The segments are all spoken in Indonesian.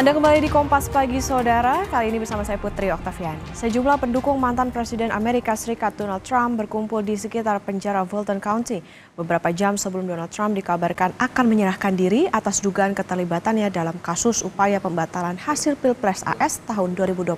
Anda kembali di Kompas Pagi Saudara, kali ini bersama saya Putri Oktaviani. Sejumlah pendukung mantan Presiden Amerika Serikat Donald Trump berkumpul di sekitar penjara Fulton County beberapa jam sebelum Donald Trump dikabarkan akan menyerahkan diri atas dugaan keterlibatannya dalam kasus upaya pembatalan hasil Pilpres AS tahun 2020.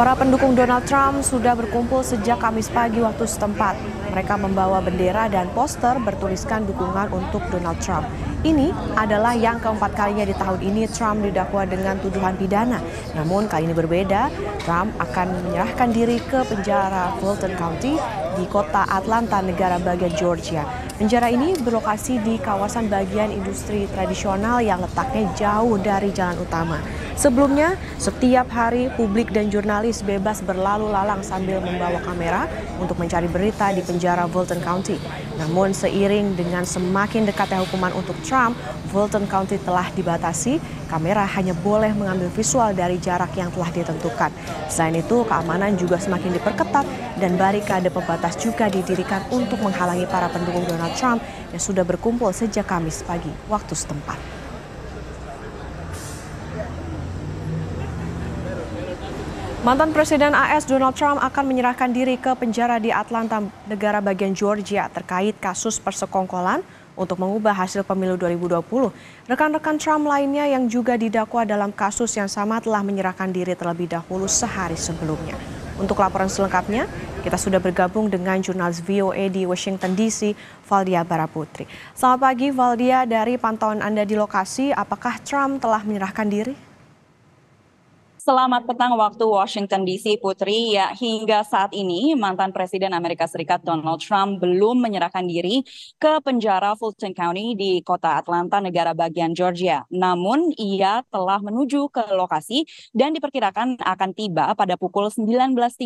Para pendukung Donald Trump sudah berkumpul sejak Kamis pagi waktu setempat. Mereka membawa bendera dan poster bertuliskan dukungan untuk Donald Trump. Ini adalah yang keempat kalinya di tahun ini Trump didakwa dengan tuduhan pidana. Namun kali ini berbeda, Trump akan menyerahkan diri ke penjara Fulton County di kota Atlanta, negara bagian Georgia. Penjara ini berlokasi di kawasan bagian industri tradisional yang letaknya jauh dari jalan utama. Sebelumnya, setiap hari publik dan jurnalis bebas berlalu lalang sambil membawa kamera untuk mencari berita di penjara Fulton County. Namun seiring dengan semakin dekatnya hukuman untuk Trump, Fulton County telah dibatasi, kamera hanya boleh mengambil visual dari jarak yang telah ditentukan. Selain itu, keamanan juga semakin diperketat dan barikade pembatas juga didirikan untuk menghalangi para pendukung Donald Trump yang sudah berkumpul sejak Kamis pagi waktu setempat. Mantan Presiden AS Donald Trump akan menyerahkan diri ke penjara di Atlanta, negara bagian Georgia terkait kasus persekongkolan untuk mengubah hasil pemilu 2020. Rekan-rekan Trump lainnya yang juga didakwa dalam kasus yang sama telah menyerahkan diri terlebih dahulu sehari sebelumnya. Untuk laporan selengkapnya, kita sudah bergabung dengan jurnalis VOA di Washington DC, Valdia Baraputri. Selamat pagi Valdia, dari pantauan Anda di lokasi, apakah Trump telah menyerahkan diri? Selamat petang waktu Washington DC, Putri. Ya, hingga saat ini mantan Presiden Amerika Serikat Donald Trump belum menyerahkan diri ke penjara Fulton County di kota Atlanta, negara bagian Georgia. Namun, ia telah menuju ke lokasi dan diperkirakan akan tiba pada pukul 19.30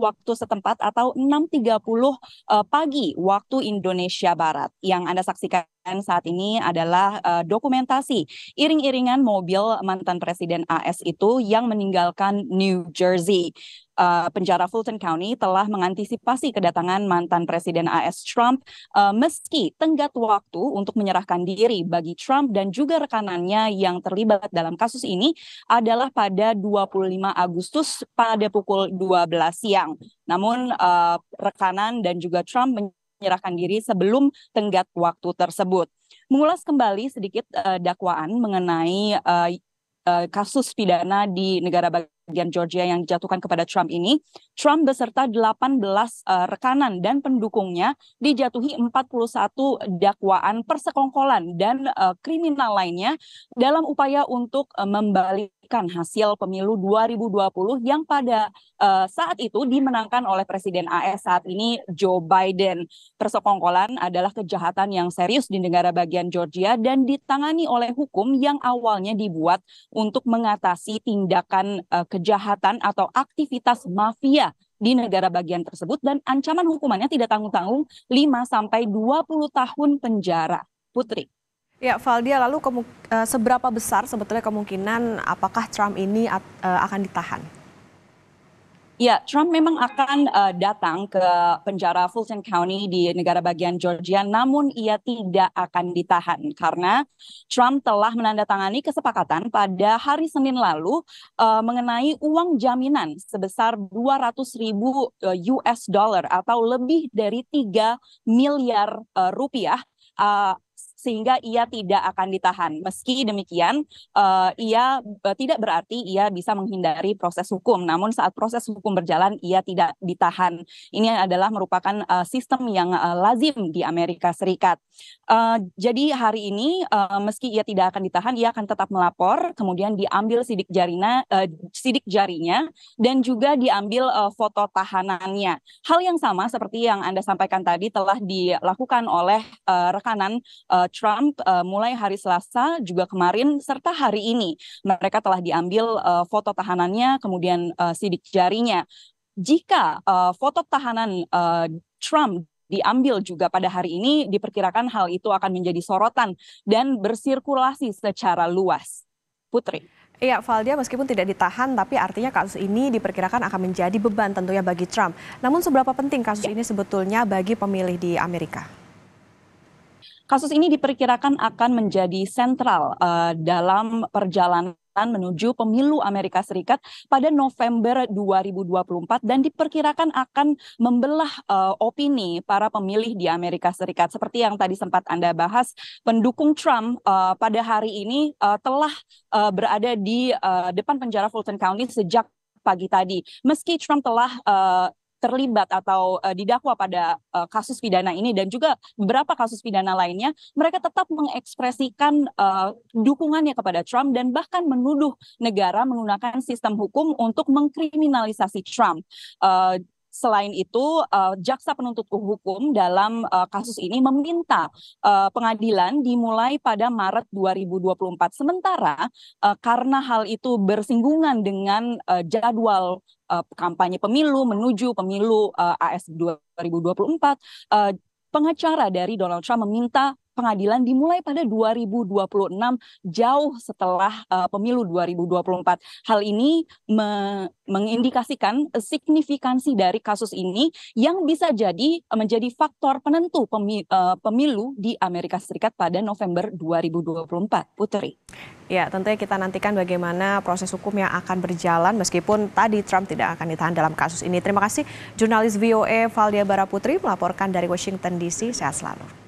waktu setempat atau 6.30 eh, pagi waktu Indonesia Barat. Yang Anda saksikan dan saat ini adalah uh, dokumentasi iring-iringan mobil mantan Presiden AS itu yang meninggalkan New Jersey. Uh, penjara Fulton County telah mengantisipasi kedatangan mantan Presiden AS Trump uh, meski tenggat waktu untuk menyerahkan diri bagi Trump dan juga rekanannya yang terlibat dalam kasus ini adalah pada 25 Agustus pada pukul 12 siang. Namun uh, rekanan dan juga Trump menyerahkan diri sebelum tenggat waktu tersebut. Mengulas kembali sedikit uh, dakwaan mengenai uh, uh, kasus pidana di negara bagian Georgia yang dijatuhkan kepada Trump ini, Trump beserta 18 uh, rekanan dan pendukungnya dijatuhi 41 dakwaan persekongkolan dan uh, kriminal lainnya dalam upaya untuk uh, membalik mengusulkan hasil pemilu 2020 yang pada uh, saat itu dimenangkan oleh Presiden AS saat ini Joe Biden. Persekongkolan adalah kejahatan yang serius di negara bagian Georgia dan ditangani oleh hukum yang awalnya dibuat untuk mengatasi tindakan uh, kejahatan atau aktivitas mafia di negara bagian tersebut dan ancaman hukumannya tidak tanggung-tanggung 5 sampai 20 tahun penjara. Putri. Ya, Valdia, lalu eh, seberapa besar sebetulnya kemungkinan apakah Trump ini eh, akan ditahan? Ya, Trump memang akan uh, datang ke penjara Fulton County di negara bagian Georgia, namun ia tidak akan ditahan karena Trump telah menandatangani kesepakatan pada hari Senin lalu uh, mengenai uang jaminan sebesar 200 ribu US dollar atau lebih dari 3 miliar uh, rupiah uh, sehingga ia tidak akan ditahan. Meski demikian, uh, ia uh, tidak berarti ia bisa menghindari proses hukum. Namun saat proses hukum berjalan, ia tidak ditahan. Ini adalah merupakan uh, sistem yang uh, lazim di Amerika Serikat. Uh, jadi hari ini, uh, meski ia tidak akan ditahan, ia akan tetap melapor, kemudian diambil sidik jarina, uh, sidik jarinya, dan juga diambil uh, foto tahanannya. Hal yang sama seperti yang anda sampaikan tadi telah dilakukan oleh uh, rekanan uh, Trump uh, mulai hari Selasa juga kemarin serta hari ini mereka telah diambil uh, foto tahanannya kemudian uh, sidik jarinya. Jika uh, foto tahanan uh, Trump diambil juga pada hari ini diperkirakan hal itu akan menjadi sorotan dan bersirkulasi secara luas. Putri. Iya, Valdia meskipun tidak ditahan, tapi artinya kasus ini diperkirakan akan menjadi beban tentunya bagi Trump. Namun seberapa penting kasus ya. ini sebetulnya bagi pemilih di Amerika? Kasus ini diperkirakan akan menjadi sentral uh, dalam perjalanan menuju pemilu Amerika Serikat pada November 2024 dan diperkirakan akan membelah uh, opini para pemilih di Amerika Serikat seperti yang tadi sempat Anda bahas pendukung Trump uh, pada hari ini uh, telah uh, berada di uh, depan penjara Fulton County sejak pagi tadi. Meski Trump telah uh, terlibat atau uh, didakwa pada uh, kasus pidana ini dan juga beberapa kasus pidana lainnya, mereka tetap mengekspresikan uh, dukungannya kepada Trump dan bahkan menuduh negara menggunakan sistem hukum untuk mengkriminalisasi Trump. Uh, Selain itu, uh, jaksa penuntut hukum dalam uh, kasus ini meminta uh, pengadilan dimulai pada Maret 2024. Sementara uh, karena hal itu bersinggungan dengan uh, jadwal uh, kampanye pemilu menuju pemilu uh, AS 2024, uh, pengacara dari Donald Trump meminta pengadilan dimulai pada 2026 jauh setelah uh, pemilu 2024. Hal ini me mengindikasikan signifikansi dari kasus ini yang bisa jadi eh, menjadi faktor penentu pemi uh, pemilu di Amerika Serikat pada November 2024. Putri. Ya, tentunya kita nantikan bagaimana proses hukum yang akan berjalan meskipun tadi Trump tidak akan ditahan dalam kasus ini. Terima kasih jurnalis VOA e Valdia Baraputri melaporkan dari Washington DC. Sehat selalu.